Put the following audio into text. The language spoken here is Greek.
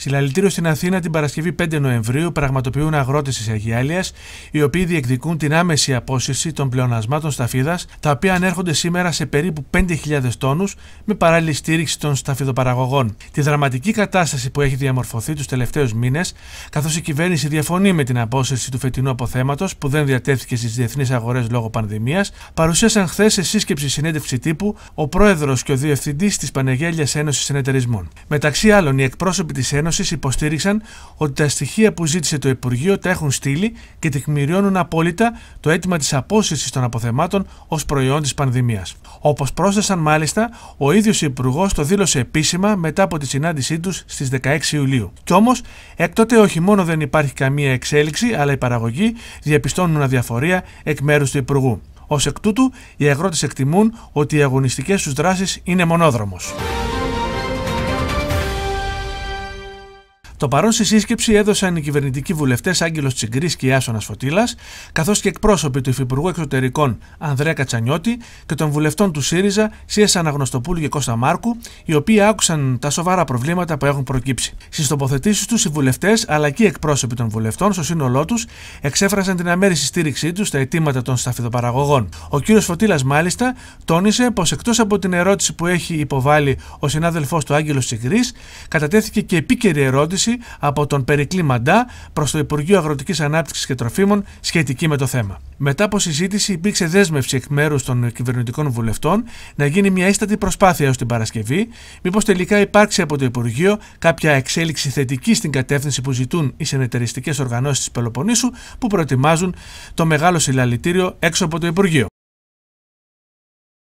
Συλλαλητήριο στην Αθήνα την Παρασκευή 5 Νοεμβρίου πραγματοποιούν αγρότες της Αγιάλεια, οι οποίοι διεκδικούν την άμεση απόσυρση των πλεονασμάτων σταφίδας, τα οποία ανέρχονται σήμερα σε περίπου 5.000 τόνους, με παράλληλη στήριξη των σταφιδοπαραγωγών. Τη δραματική κατάσταση που έχει διαμορφωθεί τους τελευταίους μήνες, καθώς η κυβέρνηση διαφωνεί με την απόσυρση του φετινού αποθέματος που δεν διατέθηκε στις διεθνείς αγορές λόγω πανδημίας, παρουσίασαν χθες σε σύσκεψη συνέντευξη τύπου ο πρόεδρος και ο διευθυντής της Πανεγέλια Ένωσης Συνεταιρισμών. Μεταξύ άλλων, οι εκπρόσωποι της Ένωσης Ένωσης υποστήριξαν ότι τα στοιχεία που ζήτησε το Υπουργείο τα έχουν στείλει και τεκμηριώνουν απόλυτα το αίτημα της απόσυρσης των αποθεμάτων ως προϊόν της πανδημίας. Όπως πρόσθεσαν μάλιστα, ο ίδιος Υπουργός το δήλωσε επίσημα μετά από τη συνάντησή τους στις 16 Ιουλίου. Κι όμως, έκτοτε όχι μόνο δεν υπάρχει καμία εξέλιξη, αλλά οι παραγωγοί διαπιστώνουν αδιαφορία εκ μέρους του Υπουργού. Ως εκ τούτου, οι αγρότες εκτιμούν ότι οι αγωνιστικές τους δράσεις είναι μονόδρομος. Το παρόν στη σύσκεψη έδωσαν οι κυβερνητικοί βουλευτές Άγγελος Τσιγκρής και Άσονα Φωτήλα, καθώς και εκπρόσωποι του Υφυπουργού Εξωτερικών Ανδρέα Κατσανιώτη και των βουλευτών του ΣΥΡΙΖΑ Σίεσα Αναγνωστοπούλου και Κώστα Μάρκου, οι οποίοι άκουσαν τα σοβαρά προβλήματα που έχουν προκύψει. Στις τοποθετήσεις τους, οι βουλευτές αλλά και οι εκπρόσωποι των βουλευτών στο σύνολό τους εξέφρασαν την αμέριστη στήριξή τους στα αιτήματα των σταφιδοπαραγωγών. Ο κ. Φωτήλα, μάλιστα, τόνισε πως εκτός από την ερώτηση που έχει υποβάλει ο συνάδελφός του Άγγελος Τσιγκρής, κατατέθηκε και επίκαιρη ερώτηση από τον Περικλή Μαντά προς το Υπουργείο Αγροτικής Ανάπτυξης και Τροφίμων σχετική με το θέμα. Μετά από συζήτηση, υπήρξε δέσμευση εκ μέρους των κυβερνητικών βουλευτών να γίνει μια ίστατη προσπάθεια ω την Παρασκευή, μήπως τελικά υπάρξει από το Υπουργείο κάποια εξέλιξη θετική στην κατεύθυνση που ζητούν οι συνεταιριστικές οργανώσεις της Πελοποννήσου που προετοιμάζουν το μεγάλο συλλαλητήριο έξω από το Υπουργείο.